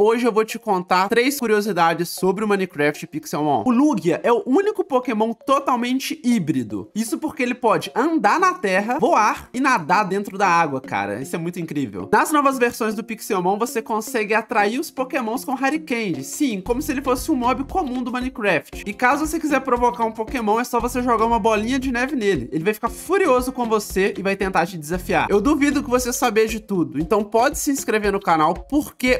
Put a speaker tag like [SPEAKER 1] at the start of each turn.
[SPEAKER 1] hoje eu vou te contar três curiosidades sobre o Minecraft Pixelmon. O Lugia é o único Pokémon totalmente híbrido. Isso porque ele pode andar na terra, voar e nadar dentro da água, cara. Isso é muito incrível. Nas novas versões do Pixelmon, você consegue atrair os Pokémons com Harikand. Sim, como se ele fosse um mob comum do Minecraft. E caso você quiser provocar um Pokémon, é só você jogar uma bolinha de neve nele. Ele vai ficar furioso com você e vai tentar te desafiar. Eu duvido que você saber de tudo, então pode se inscrever no canal porque